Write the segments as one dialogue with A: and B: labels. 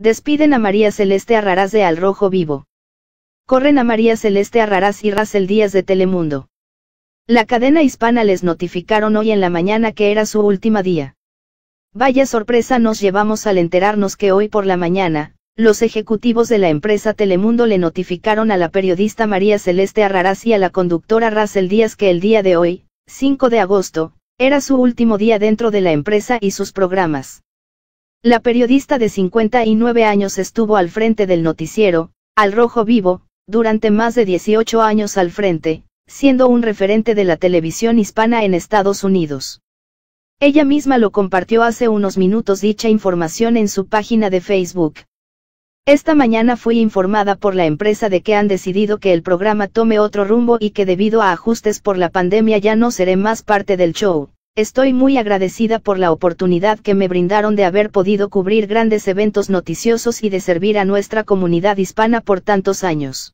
A: Despiden a María Celeste Arrarás de Al Rojo Vivo. Corren a María Celeste Arrarás y el Díaz de Telemundo. La cadena hispana les notificaron hoy en la mañana que era su última día. Vaya sorpresa nos llevamos al enterarnos que hoy por la mañana, los ejecutivos de la empresa Telemundo le notificaron a la periodista María Celeste Arrarás y a la conductora el Díaz que el día de hoy, 5 de agosto, era su último día dentro de la empresa y sus programas. La periodista de 59 años estuvo al frente del noticiero, Al Rojo Vivo, durante más de 18 años al frente, siendo un referente de la televisión hispana en Estados Unidos. Ella misma lo compartió hace unos minutos dicha información en su página de Facebook. Esta mañana fui informada por la empresa de que han decidido que el programa tome otro rumbo y que debido a ajustes por la pandemia ya no seré más parte del show. Estoy muy agradecida por la oportunidad que me brindaron de haber podido cubrir grandes eventos noticiosos y de servir a nuestra comunidad hispana por tantos años.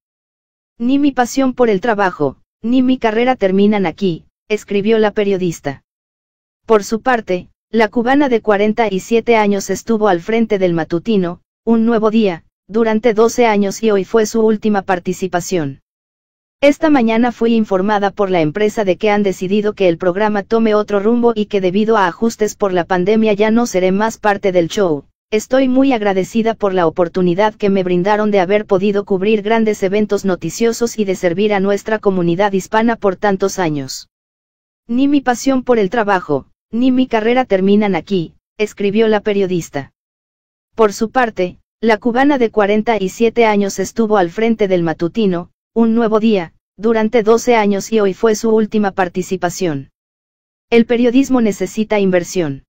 A: Ni mi pasión por el trabajo, ni mi carrera terminan aquí, escribió la periodista. Por su parte, la cubana de 47 años estuvo al frente del matutino, Un Nuevo Día, durante 12 años y hoy fue su última participación. Esta mañana fui informada por la empresa de que han decidido que el programa tome otro rumbo y que debido a ajustes por la pandemia ya no seré más parte del show. Estoy muy agradecida por la oportunidad que me brindaron de haber podido cubrir grandes eventos noticiosos y de servir a nuestra comunidad hispana por tantos años. Ni mi pasión por el trabajo, ni mi carrera terminan aquí, escribió la periodista. Por su parte, la cubana de 47 años estuvo al frente del matutino, un nuevo día, durante 12 años y hoy fue su última participación. El periodismo necesita inversión.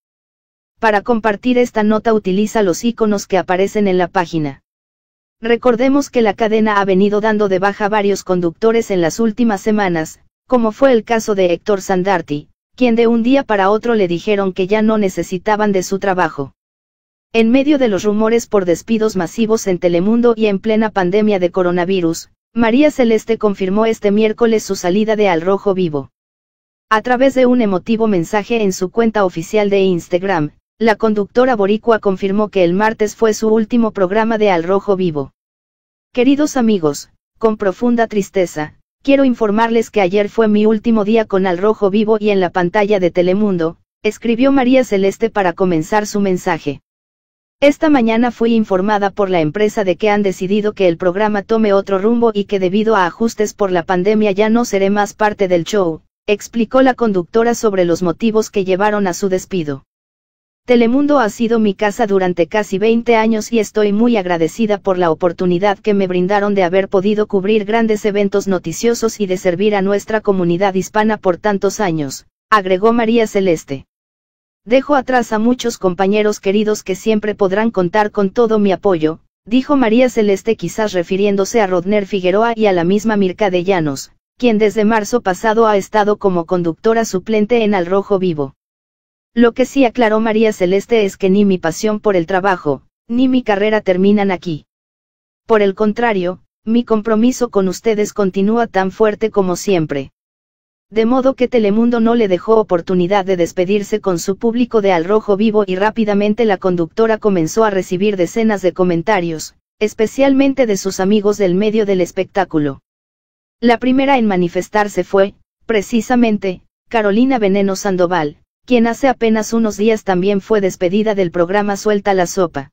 A: Para compartir esta nota utiliza los iconos que aparecen en la página. Recordemos que la cadena ha venido dando de baja varios conductores en las últimas semanas, como fue el caso de Héctor Sandarti, quien de un día para otro le dijeron que ya no necesitaban de su trabajo. En medio de los rumores por despidos masivos en Telemundo y en plena pandemia de coronavirus, María Celeste confirmó este miércoles su salida de Al Rojo Vivo. A través de un emotivo mensaje en su cuenta oficial de Instagram, la conductora boricua confirmó que el martes fue su último programa de Al Rojo Vivo. Queridos amigos, con profunda tristeza, quiero informarles que ayer fue mi último día con Al Rojo Vivo y en la pantalla de Telemundo, escribió María Celeste para comenzar su mensaje. Esta mañana fui informada por la empresa de que han decidido que el programa tome otro rumbo y que debido a ajustes por la pandemia ya no seré más parte del show, explicó la conductora sobre los motivos que llevaron a su despido. Telemundo ha sido mi casa durante casi 20 años y estoy muy agradecida por la oportunidad que me brindaron de haber podido cubrir grandes eventos noticiosos y de servir a nuestra comunidad hispana por tantos años, agregó María Celeste. Dejo atrás a muchos compañeros queridos que siempre podrán contar con todo mi apoyo, dijo María Celeste quizás refiriéndose a Rodner Figueroa y a la misma Mirka de Llanos, quien desde marzo pasado ha estado como conductora suplente en Al Rojo Vivo. Lo que sí aclaró María Celeste es que ni mi pasión por el trabajo, ni mi carrera terminan aquí. Por el contrario, mi compromiso con ustedes continúa tan fuerte como siempre. De modo que Telemundo no le dejó oportunidad de despedirse con su público de Al Rojo Vivo y rápidamente la conductora comenzó a recibir decenas de comentarios, especialmente de sus amigos del medio del espectáculo. La primera en manifestarse fue, precisamente, Carolina Veneno Sandoval, quien hace apenas unos días también fue despedida del programa Suelta la Sopa.